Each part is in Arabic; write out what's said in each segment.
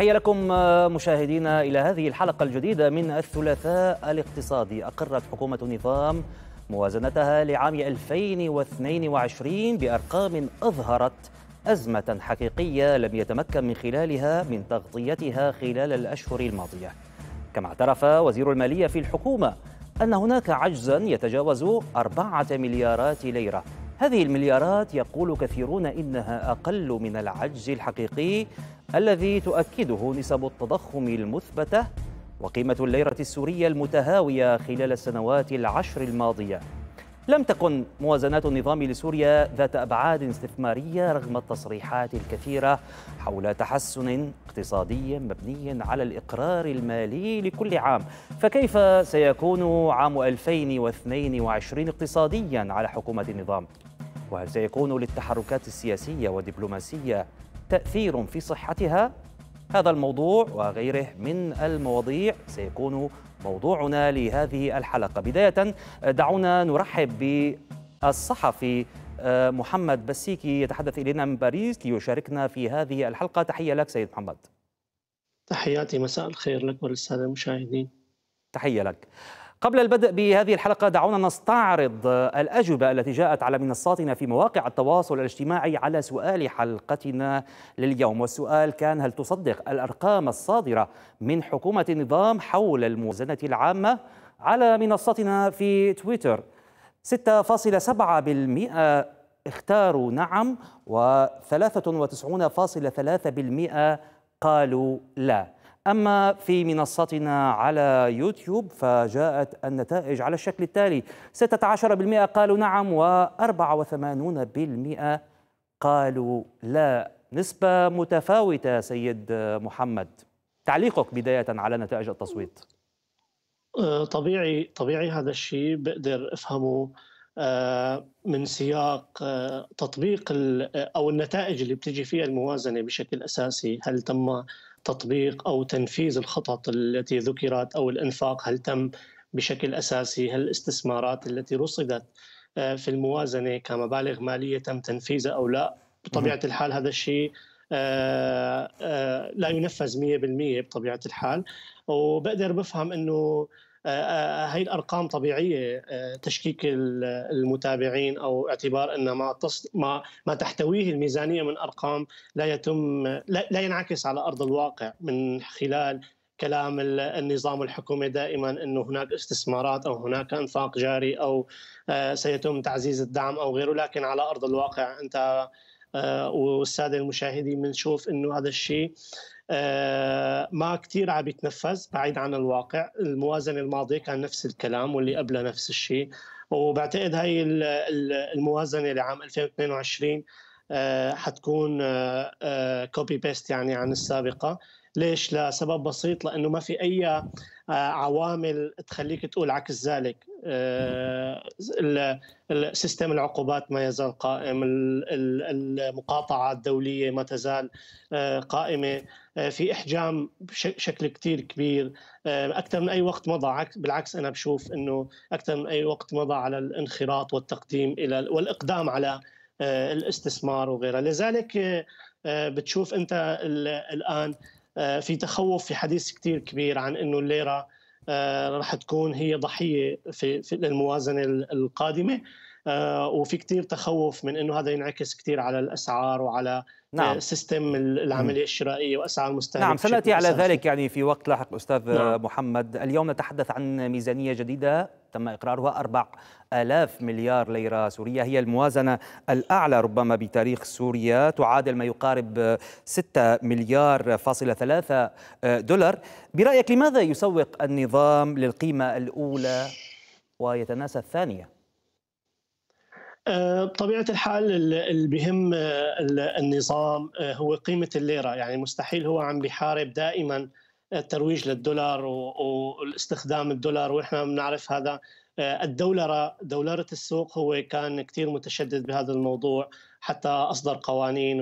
تحية لكم آه، مشاهدينا إلى هذه الحلقة الجديدة من الثلاثاء الاقتصادي أقرت حكومة نظام موازنتها لعام 2022 بأرقام أظهرت أزمة حقيقية لم يتمكن من خلالها من تغطيتها خلال الأشهر الماضية كما اعترف وزير المالية في الحكومة أن هناك عجزا يتجاوز أربعة مليارات ليرة هذه المليارات يقول كثيرون إنها أقل من العجز الحقيقي الذي تؤكده نسب التضخم المثبتة وقيمة الليرة السورية المتهاوية خلال السنوات العشر الماضية لم تكن موازنات النظام لسوريا ذات أبعاد استثمارية رغم التصريحات الكثيرة حول تحسن اقتصادي مبني على الإقرار المالي لكل عام فكيف سيكون عام 2022 اقتصاديا على حكومة النظام؟ وهل سيكون للتحركات السياسية والدبلوماسية تأثير في صحتها؟ هذا الموضوع وغيره من المواضيع سيكون موضوعنا لهذه الحلقة بداية دعونا نرحب بالصحفي آه، محمد بسيكي يتحدث إلينا من باريس ليشاركنا في هذه الحلقة تحية لك سيد محمد تحياتي مساء الخير لك وللسادة المشاهدين تحية لك قبل البدء بهذه الحلقة دعونا نستعرض الأجوبة التي جاءت على منصاتنا في مواقع التواصل الاجتماعي على سؤال حلقتنا لليوم والسؤال كان هل تصدق الأرقام الصادرة من حكومة النظام حول الموازنة العامة على منصتنا في تويتر 6.7% اختاروا نعم و 93.3% قالوا لا أما في منصتنا على يوتيوب فجاءت النتائج على الشكل التالي 16% قالوا نعم و84% قالوا لا نسبة متفاوتة سيد محمد تعليقك بداية على نتائج التصويت أه، طبيعي طبيعي هذا الشيء بقدر افهمه أه، من سياق أه، تطبيق او النتائج اللي بتجي فيها الموازنه بشكل اساسي هل تم تطبيق او تنفيذ الخطط التي ذكرت او الانفاق هل تم بشكل اساسي؟ هل الاستثمارات التي رصدت آه، في الموازنه كمبالغ ماليه تم تنفيذها او لا؟ بطبيعه الحال هذا الشيء آه، آه، لا ينفذ 100% بطبيعه الحال وبقدر بفهم انه هي آه، آه، آه، الارقام طبيعيه تشكيك المتابعين او اعتبار ان ما ما ما تحتويه الميزانيه من ارقام لا يتم لا ينعكس على ارض الواقع من خلال كلام النظام الحكومي دائما انه هناك استثمارات او هناك انفاق جاري او سيتم تعزيز الدعم او غيره لكن على ارض الواقع انت والساده المشاهدين بنشوف انه هذا الشيء آه، ما كثير عم يتنفذ بعيد عن الواقع الموازنة الماضية كان نفس الكلام واللي قبلها نفس الشيء وبعتقد هاي الموازنة لعام 2022 آه، حتكون كوبي آه، بيست يعني عن السابقة ليش؟ لسبب بسيط لأنه ما في أي عوامل تخليك تقول عكس ذلك آه، سيستم العقوبات ما يزال قائم المقاطعة الدولية ما تزال آه، قائمة آه، في إحجام بشكل كتير كبير أكثر من أي وقت مضى بالعكس أنا بشوف أنه أكثر من أي وقت مضى على الانخراط والتقديم إلى والإقدام على الاستثمار وغيرها لذلك بتشوف أنت الآن في تخوف في حديث كتير كبير عن أنه الليرة آه، راح تكون هي ضحيه في, في الموازنه القادمه آه، وفي كثير تخوف من انه هذا ينعكس كثير على الاسعار وعلى آه، نعم. سيستم العمليه الشرائيه واسعار المستهلك نعم سناتي على ذلك يعني في وقت لاحق استاذ نعم. محمد اليوم نتحدث عن ميزانيه جديده تم إقرارها 4000 مليار ليرة سورية هي الموازنة الأعلى ربما بتاريخ سوريا تعادل ما يقارب 6 مليار فاصلة ثلاثة دولار برأيك لماذا يسوق النظام للقيمة الأولى ويتناسى الثانية؟ أه، بطبيعه الحال اللي بهم أه، النظام أه، هو قيمه الليره يعني مستحيل هو عم بحارب دائما الترويج للدولار واستخدام الدولار ونحن بنعرف هذا آه، الدولرة دولرة السوق هو كان كثير متشدد بهذا الموضوع حتى أصدر قوانين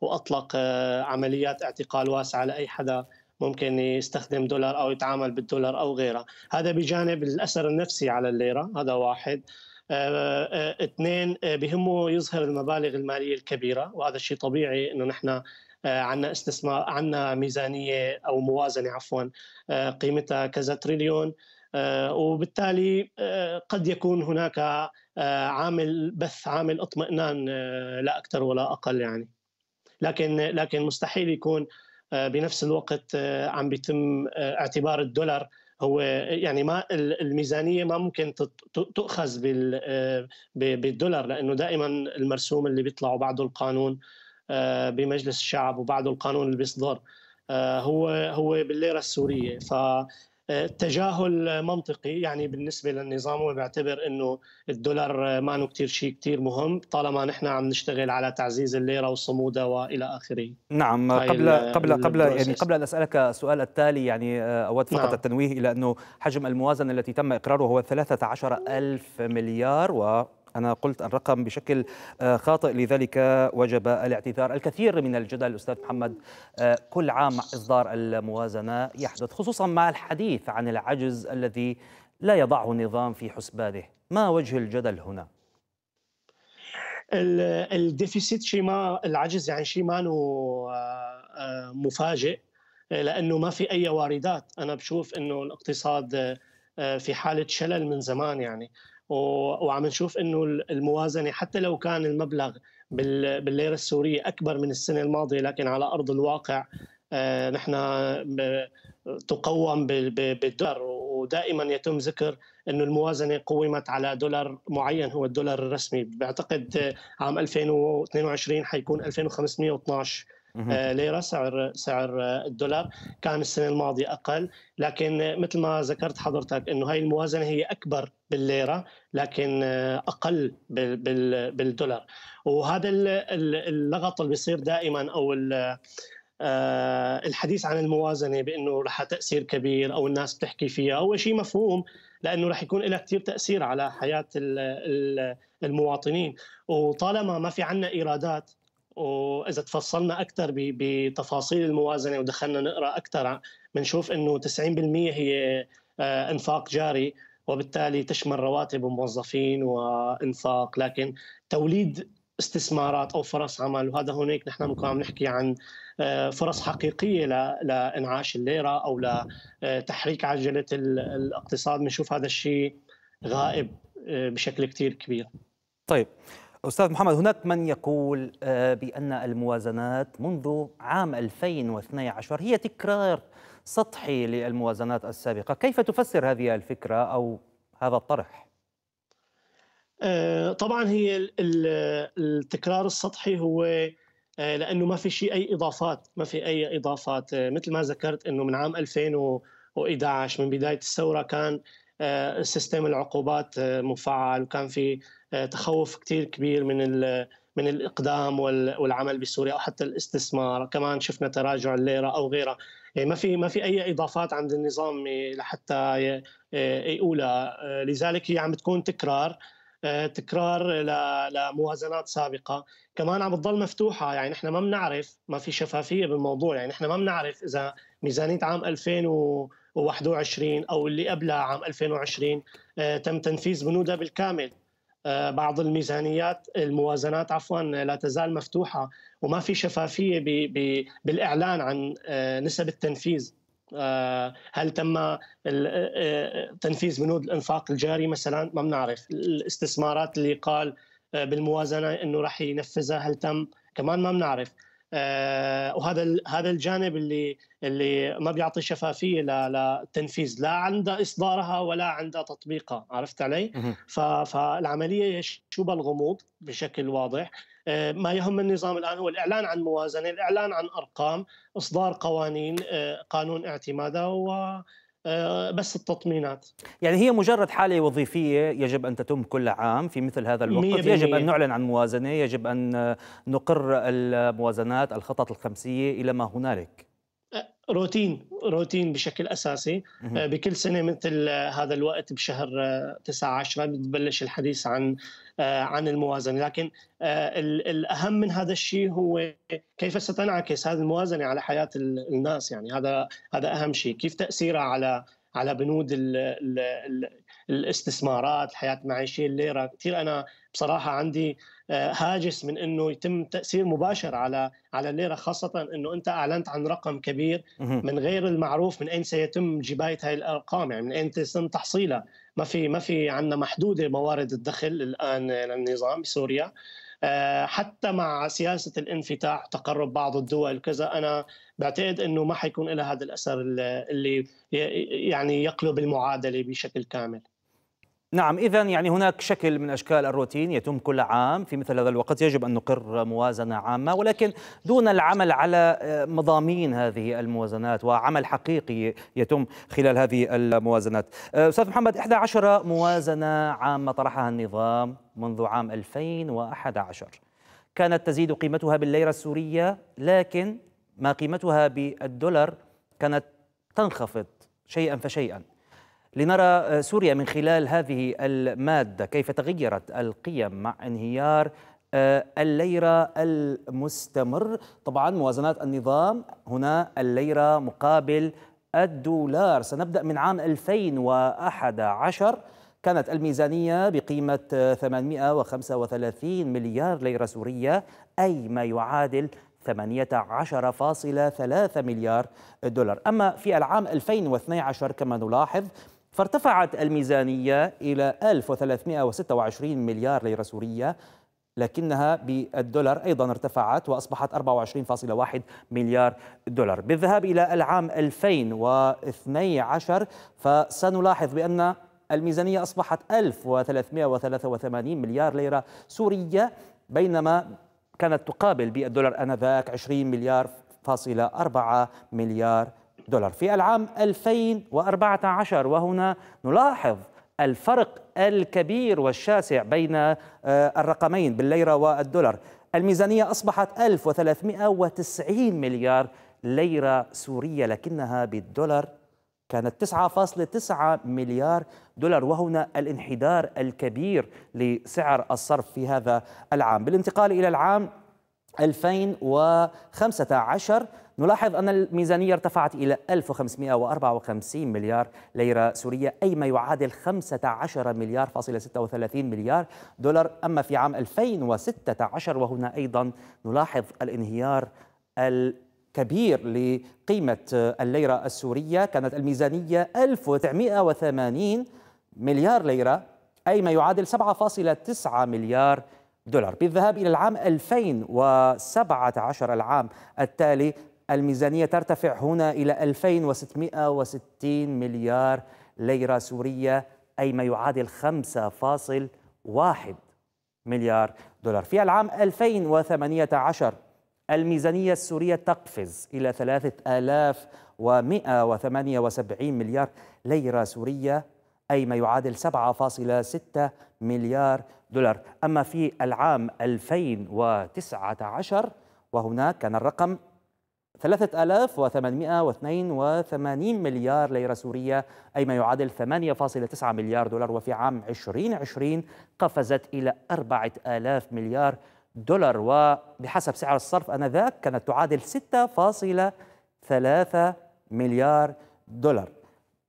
وأطلق آه، عمليات اعتقال واسعة لأي حدا ممكن يستخدم دولار أو يتعامل بالدولار أو غيره هذا بجانب الأثر النفسي على الليرة هذا واحد آه، اثنين بهمه يظهر المبالغ الماليه الكبيره وهذا الشيء طبيعي انه نحن آه، عندنا استثمار عندنا ميزانيه او موازنه عفوا آه، قيمتها كذا تريليون آه، وبالتالي قد يكون هناك عامل بث عامل اطمئنان لا اكثر ولا اقل يعني لكن لكن مستحيل يكون بنفس الوقت عم بيتم اعتبار الدولار هو يعني ما الميزانيه ما ممكن تؤخذ بالدولار لانه دائما المرسوم اللي بيطلعوا بعده القانون آه، بمجلس الشعب وبعده القانون اللي بيصدر آه، هو هو بالليره السوريه ف آه، التجاهل منطقي يعني بالنسبه للنظام هو بيعتبر انه الدولار ما انه كثير شيء كثير مهم طالما نحن عم نشتغل على تعزيز الليره وصمودها والى اخره نعم قبل قبل قبل يعني قبل ان اسالك السؤال التالي يعني اود فقط نعم. التنويه الى انه حجم الموازنه التي تم اقراره هو 13000 مليار و أنا قلت الرقم بشكل آه، خاطئ لذلك وجب الاعتذار الكثير من الجدل أستاذ محمد آه، كل عام إصدار الموازنة يحدث خصوصا مع الحديث عن العجز الذي لا يضعه النظام في حسبانه ما وجه الجدل هنا؟ الديفيسيت شيء ما العجز يعني شيء ما آه، مفاجئ لانه ما في اي واردات انا بشوف انه الاقتصاد في حاله شلل من زمان يعني وعم نشوف انه الموازنه حتى لو كان المبلغ بالليره السوريه اكبر من السنه الماضيه لكن على ارض الواقع آه، نحن تقوم بالدولار ودائما يتم ذكر انه الموازنه قومت على دولار معين هو الدولار الرسمي بعتقد آه، عام 2022 حيكون 2512 آه، ليره سعر سعر الدولار كان السنه الماضيه اقل لكن مثل ما ذكرت حضرتك انه هاي الموازنه هي اكبر بالليره لكن آه، اقل بالدولار وهذا اللغط اللي بيصير دائما او آه، الحديث عن الموازنه بانه رح تاثير كبير او الناس بتحكي فيها اول شيء مفهوم لانه رح يكون لها كثير تاثير على حياه المواطنين وطالما ما في عنا ايرادات واذا تفصلنا اكثر بتفاصيل الموازنه ودخلنا نقرا اكثر بنشوف انه 90% هي آه، انفاق جاري وبالتالي تشمل رواتب الموظفين وانفاق لكن توليد استثمارات او فرص عمل وهذا هناك نحن عم نحكي عن آه، فرص حقيقيه لانعاش الليره او لتحريك آه، عجله الاقتصاد بنشوف هذا الشيء غائب بشكل كثير كبير. طيب أستاذ محمد هناك من يقول آه، بأن الموازنات منذ عام 2012 هي تكرار سطحي للموازنات السابقة كيف تفسر هذه الفكرة أو هذا الطرح؟ آه، طبعا هي التكرار السطحي هو آه، لانه ما في شيء اي اضافات ما في اي اضافات مثل ما ذكرت انه من عام 2011 من بدايه الثوره كان سيستم العقوبات مفعل وكان في آه، تخوف كثير كبير من من الاقدام والعمل بسوريا او حتى الاستثمار، كمان شفنا تراجع الليره او غيرها، يعني ما في ما في اي اضافات عند النظام لحتى آه، يقولها، آه، لذلك هي عم بتكون تكرار تكرار لموازنات سابقه، كمان عم بتضل مفتوحه يعني نحن ما بنعرف ما في شفافيه بالموضوع يعني نحن ما بنعرف اذا ميزانيه عام 2021 او اللي قبلها عام 2020 تم تنفيذ بنودها بالكامل آه، بعض الميزانيات الموازنات عفوا لا تزال مفتوحه وما في شفافيه بالاعلان عن آه، نسب التنفيذ آه، هل تم تنفيذ بنود الانفاق الجاري مثلا ما بنعرف الاستثمارات اللي قال بالموازنه انه راح ينفذها هل تم كمان ما بنعرف آه، وهذا هذا الجانب اللي اللي ما بيعطي شفافيه للتنفيذ لا عند اصدارها ولا عند تطبيقها عرفت علي فالعمليه شو الغموض بشكل واضح آه، ما يهم النظام الان هو الاعلان عن موازنه الاعلان عن ارقام اصدار قوانين آه، قانون اعتمادها آه، بس التطمينات يعني هي مجرد حالة وظيفية يجب أن تتم كل عام في مثل هذا الوقت يجب أن نعلن عن موازنة يجب أن نقر الموازنات الخطط الخمسية إلى ما هنالك روتين روتين بشكل اساسي آه، بكل سنه مثل آه، هذا الوقت بشهر 9 آه، 10 بتبلش الحديث عن عن الموازنه لكن الاهم من هذا الشيء هو كيف ستنعكس هذه الموازنه على حياه الناس يعني هذا هذا اهم شيء كيف تاثيرها على على بنود الـ الـ الاستثمارات الحياه المعيشيه الليره كثير انا بصراحه عندي آه، هاجس من انه يتم تاثير مباشر على على الليره خاصه انه انت اعلنت عن رقم كبير من غير المعروف من اين سيتم جبايه هذه الارقام يعني من اين سيتم تحصيلها ما في ما في عندنا محدوده موارد الدخل الان للنظام بسوريا آه، حتى مع سياسة الانفتاح تقرب بعض الدول كذا أنا بعتقد أنه ما حيكون لها هذا الأثر اللي يعني يقلب المعادلة بشكل كامل نعم إذا يعني هناك شكل من أشكال الروتين يتم كل عام في مثل هذا الوقت يجب أن نقر موازنة عامة ولكن دون العمل على آه، مضامين هذه الموازنات وعمل حقيقي يتم خلال هذه الموازنات آه، أستاذ محمد 11 موازنة عامة طرحها النظام منذ عام 2011 كانت تزيد قيمتها بالليرة السورية لكن ما قيمتها بالدولار كانت تنخفض شيئا فشيئا لنرى آه، سوريا من خلال هذه المادة كيف تغيرت القيم مع انهيار آه، الليرة المستمر طبعا موازنات النظام هنا الليرة مقابل الدولار سنبدأ من عام 2011 كانت الميزانية بقيمة 835 آه، مليار ليرة سورية أي ما يعادل 18.3 مليار دولار أما في العام 2012 كما نلاحظ فارتفعت الميزانية إلى 1326 مليار ليرة سورية لكنها بالدولار أيضا ارتفعت وأصبحت 24.1 مليار دولار بالذهاب إلى العام 2012 فسنلاحظ بأن الميزانية أصبحت 1383 مليار ليرة سورية بينما كانت تقابل بالدولار آنذاك 20 مليار فاصلة 4 مليار دولار في العام 2014 وهنا نلاحظ الفرق الكبير والشاسع بين آه، الرقمين بالليرة والدولار الميزانية أصبحت 1390 مليار ليرة سورية لكنها بالدولار كانت 9.9 مليار دولار وهنا الانحدار الكبير لسعر الصرف في هذا العام بالانتقال إلى العام 2015 نلاحظ أن الميزانية ارتفعت إلى 1554 مليار ليرة سورية أي ما يعادل 15 مليار فاصلة 36 مليار دولار أما في عام 2016 وهنا أيضا نلاحظ الانهيار كبير لقيمة الليرة السورية كانت الميزانية 1980 مليار ليرة أي ما يعادل 7.9 مليار دولار بالذهاب إلى العام 2017 العام التالي الميزانية ترتفع هنا إلى 2660 مليار ليرة سورية أي ما يعادل 5.1 مليار دولار في العام 2018 الميزانية السورية تقفز إلى 3178 مليار ليرة سورية أي ما يعادل 7.6 مليار دولار أما في العام 2019 وهناك كان الرقم 3882 مليار ليرة سورية أي ما يعادل 8.9 مليار دولار وفي عام 2020 قفزت إلى 4000 مليار دولار وبحسب سعر الصرف آنذاك كانت تعادل 6.3 مليار دولار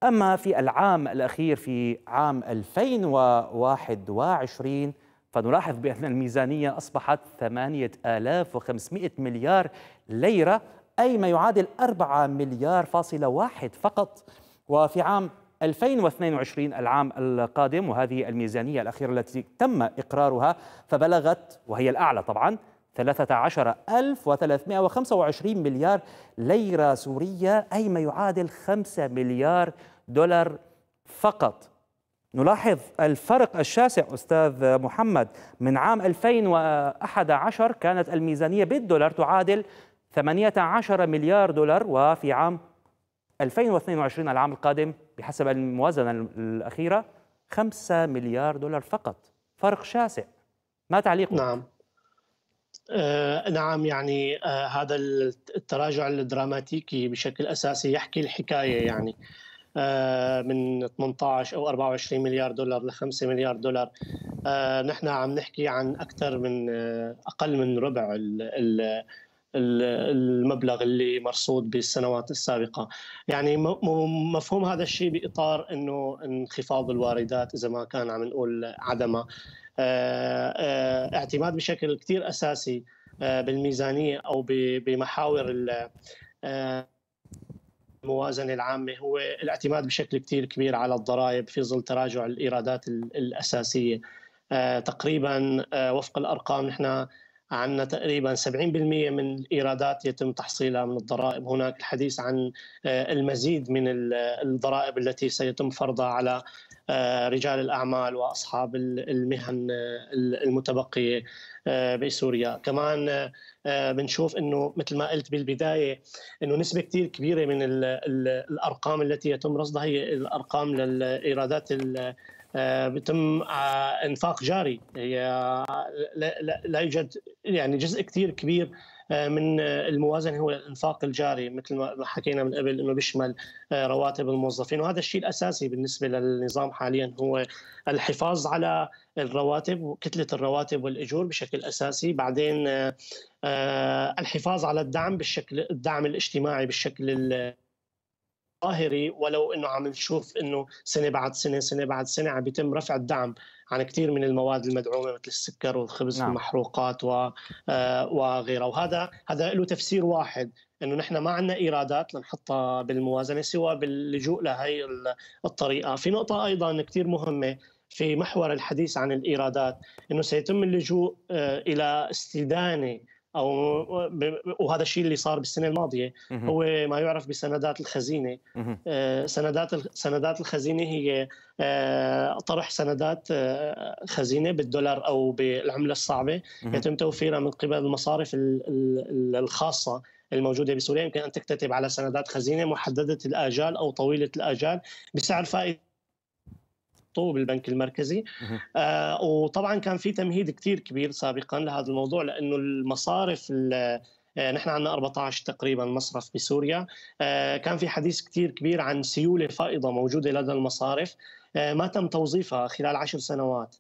أما في العام الأخير في عام 2021 فنلاحظ بأن الميزانية أصبحت 8500 مليار ليرة أي ما يعادل 4 مليار فاصلة واحد فقط وفي عام 2022 العام القادم وهذه الميزانية الأخيرة التي تم إقرارها فبلغت وهي الأعلى طبعا 13325 مليار ليرة سورية أي ما يعادل 5 مليار دولار فقط نلاحظ الفرق الشاسع أستاذ محمد من عام 2011 كانت الميزانية بالدولار تعادل 18 مليار دولار وفي عام 2022 العام القادم بحسب الموازنة الأخيرة 5 مليار دولار فقط فرق شاسع ما تعليقك؟ نعم آه نعم يعني آه هذا التراجع الدراماتيكي بشكل أساسي يحكي الحكاية يعني آه آه، من 18 او 24 مليار دولار ل 5 مليار دولار آه، نحن عم نحكي عن اكثر من آه، اقل من ربع المبلغ اللي مرصود بالسنوات السابقه يعني مفهوم هذا الشيء باطار انه انخفاض الواردات اذا ما كان عم نقول عدمها اعتماد بشكل كثير اساسي بالميزانيه او بمحاور الموازنة العامة هو الاعتماد بشكل كتير كبير على الضرائب في ظل تراجع الإيرادات الأساسية آه، تقريبا آه، وفق الأرقام نحن عندنا تقريبا 70% من الايرادات يتم تحصيلها من الضرائب، هناك الحديث عن آه، المزيد من الضرائب التي سيتم فرضها على آه، رجال الاعمال واصحاب المهن آه، المتبقيه آه، بسوريا كمان بنشوف انه مثل ما قلت بالبدايه انه نسبه كثير كبيره من الارقام التي يتم رصدها هي الارقام للايرادات بتم انفاق جاري لا يوجد يعني جزء كثير كبير آه، من آه، الموازنه هو الانفاق الجاري مثل ما حكينا من قبل انه بيشمل آه، رواتب الموظفين وهذا الشيء الاساسي بالنسبه للنظام حاليا هو الحفاظ على الرواتب وكتله الرواتب والاجور بشكل اساسي بعدين الحفاظ على الدعم بالشكل الدعم الاجتماعي بالشكل ظاهري ولو انه عم نشوف انه سنه بعد سنه سنه بعد سنه عم بيتم رفع الدعم عن يعني كثير من المواد المدعومه مثل السكر والخبز نعم. والمحروقات و... آه، وغيرها وهذا هذا له تفسير واحد انه نحن ما عندنا ايرادات لنحطها بالموازنه سوى باللجوء لهي الطريقه، في نقطه ايضا كثير مهمه في محور الحديث عن الايرادات انه سيتم اللجوء آه، الى استدانه او وهذا الشيء اللي صار بالسنه الماضيه هو ما يعرف بسندات الخزينه آه، سندات سندات الخزينه هي آه، طرح سندات آه، خزينه بالدولار او بالعمله الصعبه يتم توفيرها من قبل المصارف الخاصه الموجودة بسوريا يمكن أن تكتتب على سندات خزينة محددة الآجال أو طويلة الآجال بسعر فائدة حطوه بالبنك المركزي آه وطبعا كان في تمهيد كثير كبير سابقا لهذا الموضوع لانه المصارف آه، نحن عندنا 14 تقريبا مصرف بسوريا آه، كان في حديث كثير كبير عن سيوله فائضه موجوده لدى المصارف آه، ما تم توظيفها خلال عشر سنوات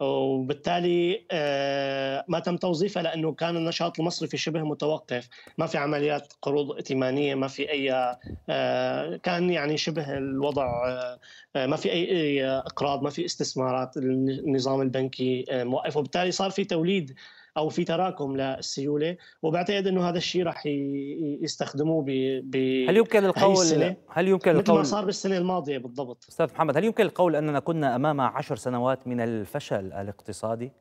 وبالتالي آه، ما تم توظيفها لانه كان النشاط المصرفي شبه متوقف، ما في عمليات قروض ائتمانيه، ما في اي آه، كان يعني شبه الوضع آه، ما في اي اقراض، ما في استثمارات، النظام البنكي موقف وبالتالي صار في توليد او في تراكم للسيوله وبعتقد انه هذا الشيء راح يستخدموه ب هل يمكن القول هل يمكن القول مثل ما صار بالسنه الماضيه بالضبط استاذ محمد هل يمكن القول اننا كنا امام عشر سنوات من الفشل الاقتصادي؟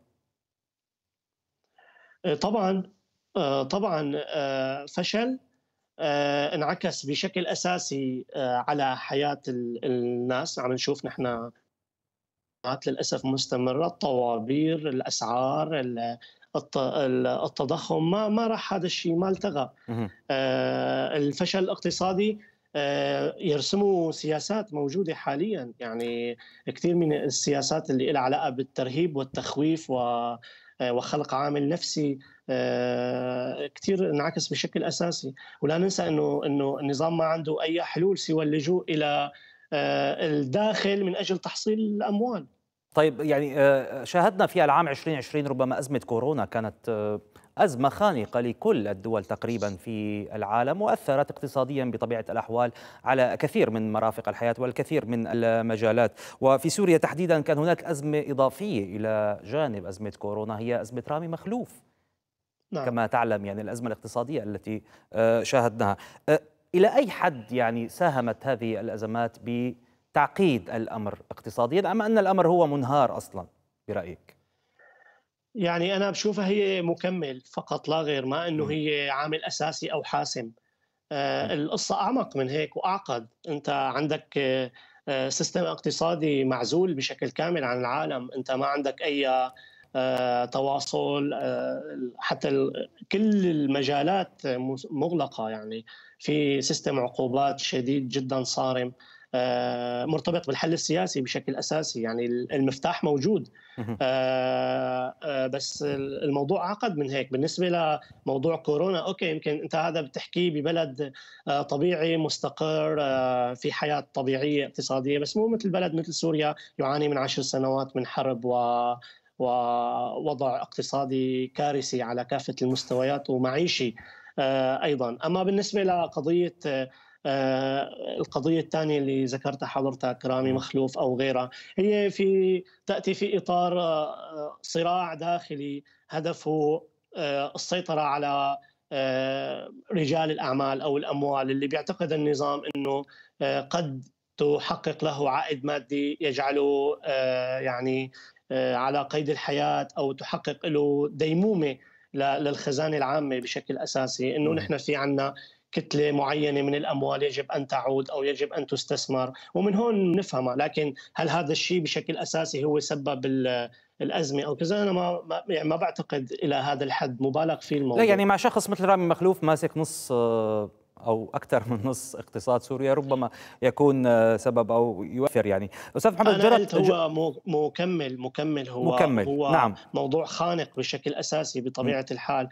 آه، طبعا آه، طبعا آه، فشل انعكس بشكل اساسي على حياه الناس عم نشوف نحن للاسف مستمره الطوابير الاسعار التضخم ما ما راح هذا الشيء ما التغى آه، الفشل الاقتصادي آه، يرسموا سياسات موجوده حاليا يعني كثير من السياسات اللي لها علاقه بالترهيب والتخويف و آه، وخلق عامل نفسي كثير انعكس بشكل اساسي ولا ننسى انه انه النظام ما عنده اي حلول سوى اللجوء الى الداخل من اجل تحصيل الاموال طيب يعني آه، شاهدنا في العام 2020 ربما أزمة كورونا كانت آه، أزمة خانقة لكل الدول تقريبا في العالم وأثرت اقتصاديا بطبيعة الأحوال على كثير من مرافق الحياة والكثير من المجالات وفي سوريا تحديدا كان هناك أزمة إضافية إلى جانب أزمة كورونا هي أزمة رامي مخلوف نعم. كما تعلم يعني الأزمة الاقتصادية التي آه، شاهدناها إلى أي حد يعني ساهمت هذه الأزمات ب تعقيد الامر اقتصاديا ام ان الامر هو منهار اصلا برايك؟ يعني انا بشوفها هي مكمل فقط لا غير ما انه هي عامل اساسي او حاسم آه القصه اعمق من هيك واعقد انت عندك آه،, آه سيستم اقتصادي معزول بشكل كامل عن العالم انت ما عندك اي آه، تواصل آه، حتى ال... كل المجالات مغلقه يعني في سيستم عقوبات شديد جدا صارم آه، مرتبط بالحل السياسي بشكل اساسي يعني المفتاح موجود آه، آه، بس الموضوع اعقد من هيك بالنسبه لموضوع كورونا اوكي يمكن انت هذا بتحكي ببلد طبيعي مستقر في حياه طبيعيه اقتصاديه بس مو مثل بلد مثل سوريا يعاني من عشر سنوات من حرب و ووضع اقتصادي كارثي على كافه المستويات ومعيشي ايضا اما بالنسبه لقضيه آه، القضيه الثانيه اللي ذكرتها حضرتك رامي مخلوف او غيرها هي في تاتي في اطار آه، صراع داخلي هدفه آه، السيطره على رجال الاعمال او الاموال اللي بيعتقد النظام انه قد تحقق له عائد مادي يجعله يعني على قيد الحياه او تحقق له ديمومه للخزانه العامه بشكل اساسي انه نحن في عنا كتله معينه من الاموال يجب ان تعود او يجب ان تستثمر ومن هون نفهمها لكن هل هذا الشيء بشكل اساسي هو سبب الازمه او كذا انا ما يعني ما بعتقد الى هذا الحد مبالغ فيه الموضوع لا يعني مع شخص مثل رامي مخلوف ماسك نص آه، او اكثر من نص اقتصاد سوريا ربما يكون آه، سبب او يؤثر يعني استاذ محمد جرت هو مكمل مكمل هو مكمل. هو نعم. موضوع خانق بشكل اساسي بطبيعه م. الحال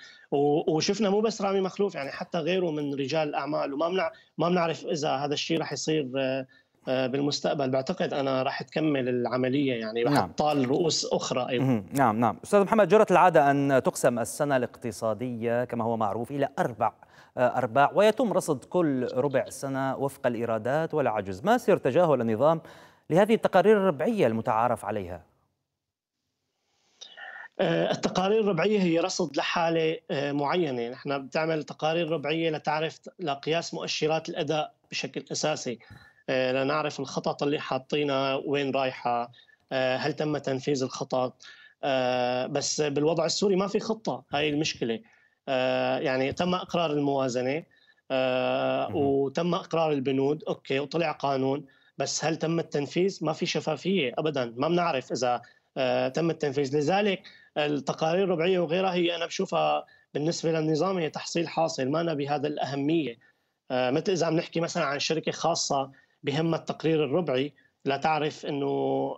وشفنا مو بس رامي مخلوف يعني حتى غيره من رجال الاعمال وما منع ما بنعرف اذا هذا الشيء راح يصير آه، آه، بالمستقبل بعتقد انا راح تكمل العمليه يعني راح نعم. تطال رؤوس اخرى ايضا نعم نعم استاذ محمد جرت العاده ان تقسم السنه الاقتصاديه كما هو معروف الى اربع أرباع ويتم رصد كل ربع سنة وفق الإيرادات والعجز ما سير تجاهل النظام لهذه التقارير الربعية المتعارف عليها آه، التقارير الربعيه هي رصد لحاله آه، معينه، نحن بتعمل تقارير ربعيه لتعرف لقياس مؤشرات الاداء بشكل اساسي، آه، لنعرف الخطط اللي حاطينها وين رايحه، هل تم تنفيذ الخطط؟ بس بالوضع السوري ما في خطه، هاي المشكله، آه، يعني تم اقرار الموازنه آه، وتم اقرار البنود اوكي وطلع قانون بس هل تم التنفيذ ما في شفافيه ابدا ما بنعرف اذا آه، تم التنفيذ لذلك التقارير الربعيه وغيرها هي انا بشوفها بالنسبه للنظام هي تحصيل حاصل ما أنا بهذا الاهميه مثل اذا عم نحكي مثلا عن شركه خاصه بهمها التقرير الربعي لتعرف انه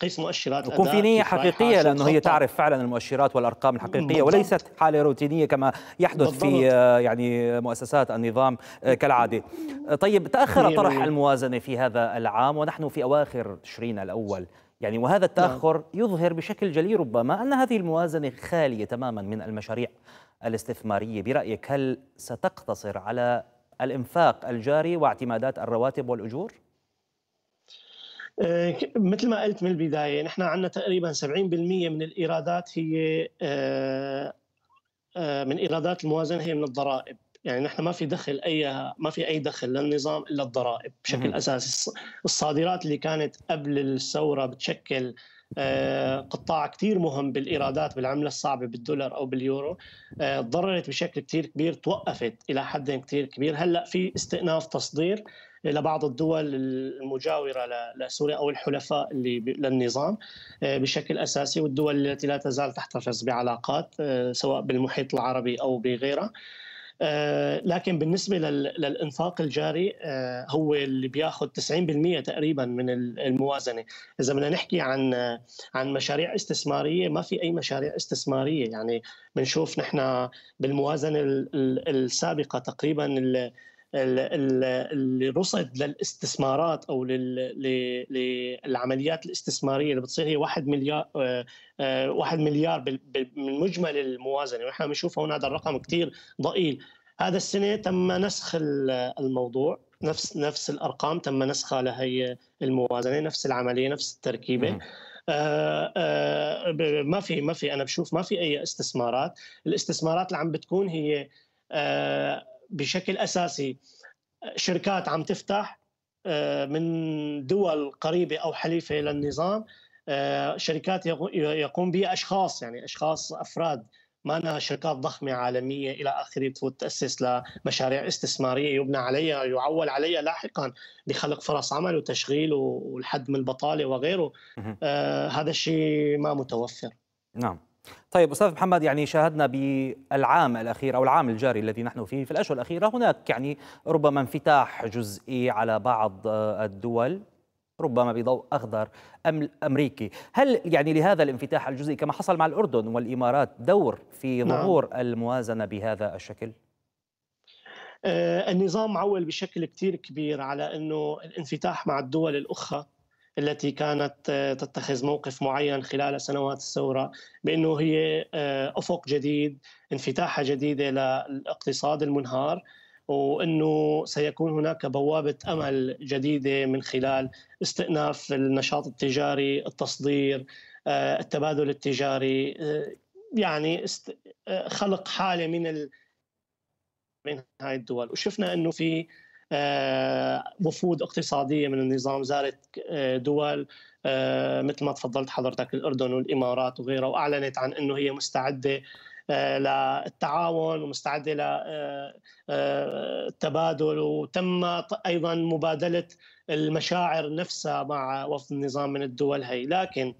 قيس مؤشرات ويكون في نيه حقيقيه لانه هي تعرف فعلا المؤشرات والارقام الحقيقيه بالضبط. وليست حاله روتينيه كما يحدث بالضبط. في آه، يعني مؤسسات النظام آه، كالعاده. آه، طيب تاخر طرح الموازنه في هذا العام ونحن في اواخر تشرين الاول يعني وهذا نعم. التاخر يظهر بشكل جلي ربما ان هذه الموازنه خاليه تماما من المشاريع الاستثماريه برايك هل ستقتصر على الانفاق الجاري واعتمادات الرواتب والاجور؟ آه، مثل ما قلت من البدايه نحن عندنا تقريبا 70% من الايرادات هي آه، آه، من ايرادات الموازنه هي من الضرائب يعني نحن ما في دخل اي ما في اي دخل للنظام الا الضرائب بشكل اساسي الصادرات اللي كانت قبل الثوره بتشكل قطاع كثير مهم بالايرادات بالعمله الصعبه بالدولار او باليورو تضررت بشكل كثير كبير توقفت الى حد كثير كبير هلا في استئناف تصدير لبعض الدول المجاوره لسوريا او الحلفاء اللي للنظام آه، بشكل اساسي والدول التي لا تزال تحتفظ بعلاقات آه، سواء بالمحيط العربي او بغيره آه، لكن بالنسبة للإنفاق الجاري هو اللي بياخذ 90% تقريبا من الموازنة إذا بدنا نحكي عن عن مشاريع استثمارية ما في أي مشاريع استثمارية يعني بنشوف نحن بالموازنة السابقة تقريبا اللي رصد للاستثمارات او للعمليات الاستثماريه اللي بتصير هي 1 مليار 1 آه، مليار من مجمل الموازنه ونحن بنشوف هون هذا الرقم كثير ضئيل هذا السنه تم نسخ الموضوع نفس نفس الارقام تم نسخها لهي الموازنه نفس العمليه نفس التركيبه آه آه ما في ما في انا بشوف ما في اي استثمارات الاستثمارات اللي عم بتكون هي آه بشكل اساسي شركات عم تفتح آه، من دول قريبه او حليفه للنظام آه، شركات يقوم بها اشخاص يعني اشخاص افراد ما أنا شركات ضخمة عالمية إلى آخره تفوت تأسس لمشاريع استثمارية يبنى عليها يعول عليها لاحقا بخلق فرص عمل وتشغيل والحد من البطالة وغيره آه هذا الشيء ما متوفر نعم طيب استاذ محمد يعني شاهدنا بالعام الاخير او العام الجاري الذي نحن فيه في الاشهر الاخيره هناك يعني ربما انفتاح جزئي على بعض الدول ربما بضوء اخضر امريكي، هل يعني لهذا الانفتاح الجزئي كما حصل مع الاردن والامارات دور في نعم. ظهور نعم. الموازنه بهذا الشكل؟ آه، النظام عول بشكل كثير كبير على انه الانفتاح مع الدول الاخرى التي كانت آه، تتخذ موقف معين خلال سنوات الثوره بانه هي آه، افق جديد انفتاحه جديده للاقتصاد المنهار وانه سيكون هناك بوابه امل جديده من خلال استئناف النشاط التجاري، التصدير، آه، التبادل التجاري يعني خلق حاله من ال... من هاي الدول وشفنا انه في آه، وفود اقتصاديه من النظام زارت آه، دول آه، مثل ما تفضلت حضرتك الاردن والامارات وغيرها واعلنت عن انه هي مستعده للتعاون ومستعده للتبادل وتم ايضا مبادله المشاعر نفسها مع وفد النظام من الدول هي لكن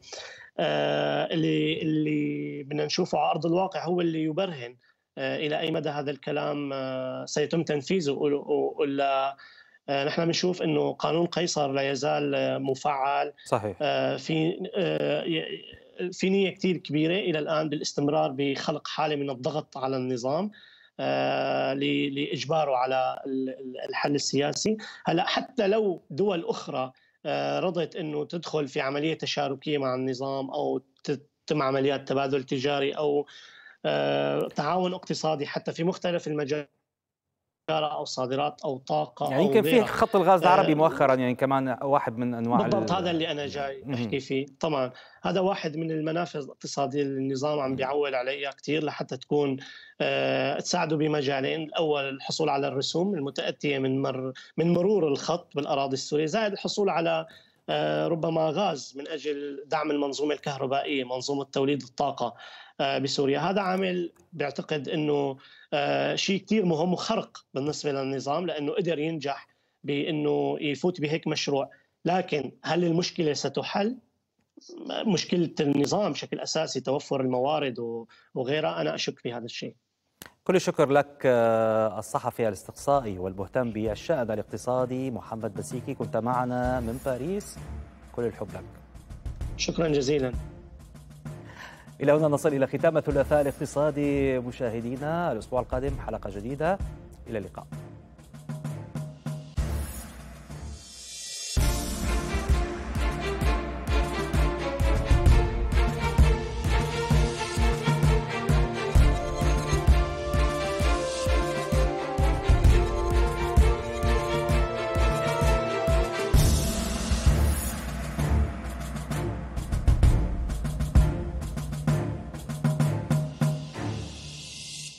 اللي اللي بدنا نشوفه على ارض الواقع هو اللي يبرهن آه، الى اي مدى هذا الكلام آه، سيتم تنفيذه ولا آه، نحن بنشوف انه قانون قيصر لا يزال مفعل صحيح في في نيه كثير كبيره الى الان بالاستمرار بخلق حاله من الضغط على النظام لاجباره على الحل السياسي، هلا حتى لو دول اخرى رضت انه تدخل في عمليه تشاركيه مع النظام او تتم عمليات تبادل تجاري او آه، تعاون اقتصادي حتى في مختلف المجالات او صادرات او طاقه يعني يمكن في خط الغاز العربي آه مؤخرا يعني كمان واحد من انواع بالضبط هذا اللي انا جاي احكي فيه طبعا هذا واحد من المنافذ الاقتصاديه اللي النظام عم بيعول عليها كثير لحتى تكون آه تساعده بمجالين الاول الحصول على الرسوم المتاتيه من مر من مرور الخط بالاراضي السوريه زائد الحصول على آه، ربما غاز من اجل دعم المنظومه الكهربائيه منظومه توليد الطاقه آه، بسوريا هذا عامل بعتقد انه آه، شيء كثير مهم وخرق بالنسبه للنظام لانه قدر ينجح بانه يفوت بهيك مشروع لكن هل المشكله ستحل مشكله النظام بشكل اساسي توفر الموارد وغيرها انا اشك في هذا الشيء كل الشكر لك آه، الصحفي الاستقصائي والمهتم بالشأن الاقتصادي محمد بسيكي كنت معنا من باريس كل الحب لك شكرا جزيلا إلى هنا نصل إلى ختام الثلاثاء الاقتصادي مشاهدينا الأسبوع القادم حلقة جديدة إلى اللقاء